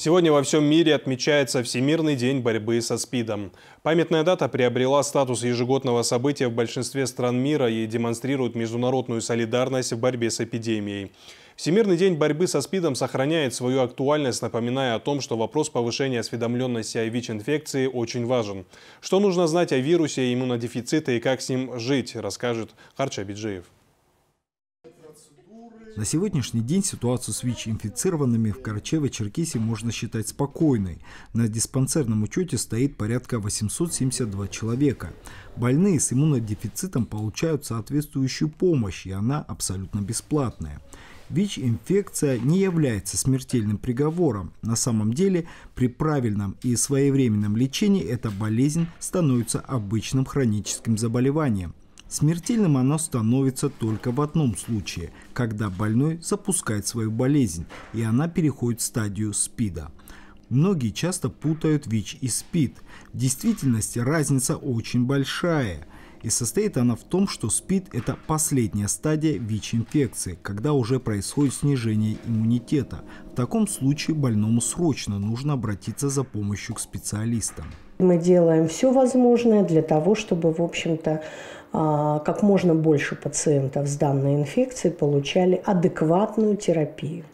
Сегодня во всем мире отмечается Всемирный день борьбы со СПИДом. Памятная дата приобрела статус ежегодного события в большинстве стран мира и демонстрирует международную солидарность в борьбе с эпидемией. Всемирный день борьбы со СПИДом сохраняет свою актуальность, напоминая о том, что вопрос повышения осведомленности о ВИЧ-инфекции очень важен. Что нужно знать о вирусе иммунодефиците и как с ним жить, расскажет Харча Биджиев. На сегодняшний день ситуацию с ВИЧ-инфицированными в Карачаево-Черкесии можно считать спокойной. На диспансерном учете стоит порядка 872 человека. Больные с иммунодефицитом получают соответствующую помощь, и она абсолютно бесплатная. ВИЧ-инфекция не является смертельным приговором. На самом деле, при правильном и своевременном лечении эта болезнь становится обычным хроническим заболеванием. Смертельным оно становится только в одном случае, когда больной запускает свою болезнь, и она переходит в стадию СПИДа. Многие часто путают ВИЧ и СПИД. В действительности разница очень большая. И состоит она в том, что СПИД – это последняя стадия ВИЧ-инфекции, когда уже происходит снижение иммунитета. В таком случае больному срочно нужно обратиться за помощью к специалистам. Мы делаем все возможное для того, чтобы, в общем-то, а, как можно больше пациентов с данной инфекцией получали адекватную терапию.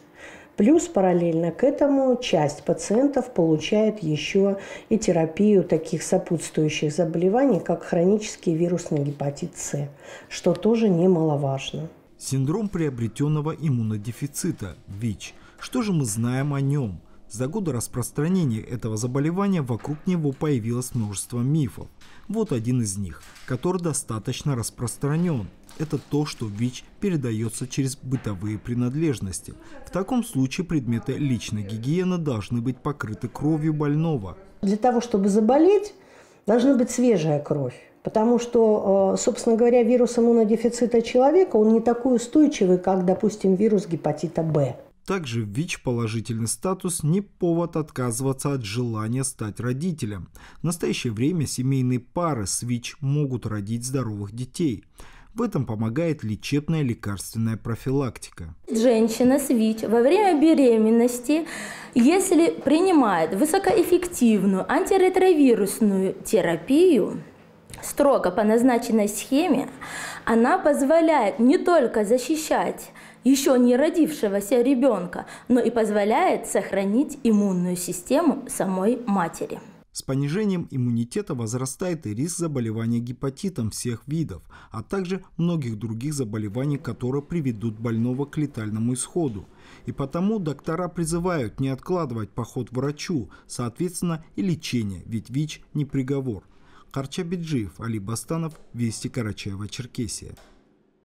Плюс параллельно к этому часть пациентов получает еще и терапию таких сопутствующих заболеваний, как хронический вирусный гепатит С, что тоже немаловажно. Синдром приобретенного иммунодефицита – ВИЧ. Что же мы знаем о нем? За годы распространения этого заболевания вокруг него появилось множество мифов. Вот один из них, который достаточно распространен. Это то, что ВИЧ передается через бытовые принадлежности. В таком случае предметы личной гигиены должны быть покрыты кровью больного. Для того, чтобы заболеть, должна быть свежая кровь. Потому что, э, собственно говоря, вирус иммунодефицита человека, он не такой устойчивый, как, допустим, вирус гепатита Б. Также ВИЧ положительный статус не повод отказываться от желания стать родителем. В настоящее время семейные пары с ВИЧ могут родить здоровых детей. В этом помогает лечебная лекарственная профилактика. Женщина с ВИЧ во время беременности, если принимает высокоэффективную антиретровирусную терапию, строго по назначенной схеме, она позволяет не только защищать еще не родившегося ребенка, но и позволяет сохранить иммунную систему самой матери. С понижением иммунитета возрастает и риск заболевания гепатитом всех видов, а также многих других заболеваний, которые приведут больного к летальному исходу. И потому доктора призывают не откладывать поход врачу, соответственно и лечение, ведь ВИЧ не приговор – Карчабиджиев, Али Бастанов, Вести Карачаева, Черкесия.